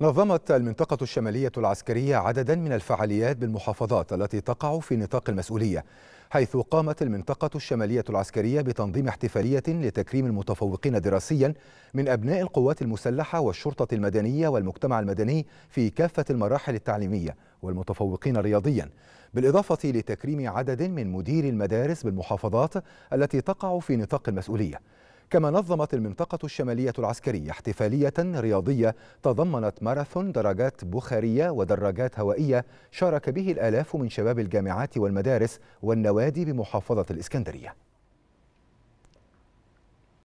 نظمت المنطقة الشمالية العسكرية عددا من الفعاليات بالمحافظات التي تقع في نطاق المسؤولية حيث قامت المنطقة الشمالية العسكرية بتنظيم احتفالية لتكريم المتفوقين دراسيا من أبناء القوات المسلحة والشرطة المدنية والمجتمع المدني في كافة المراحل التعليمية والمتفوقين رياضيا بالإضافة لتكريم عدد من مديري المدارس بالمحافظات التي تقع في نطاق المسؤولية كما نظمت المنطقة الشمالية العسكرية احتفالية رياضية تضمنت ماراثون دراجات بخارية ودراجات هوائية شارك به الآلاف من شباب الجامعات والمدارس والنوادي بمحافظة الإسكندرية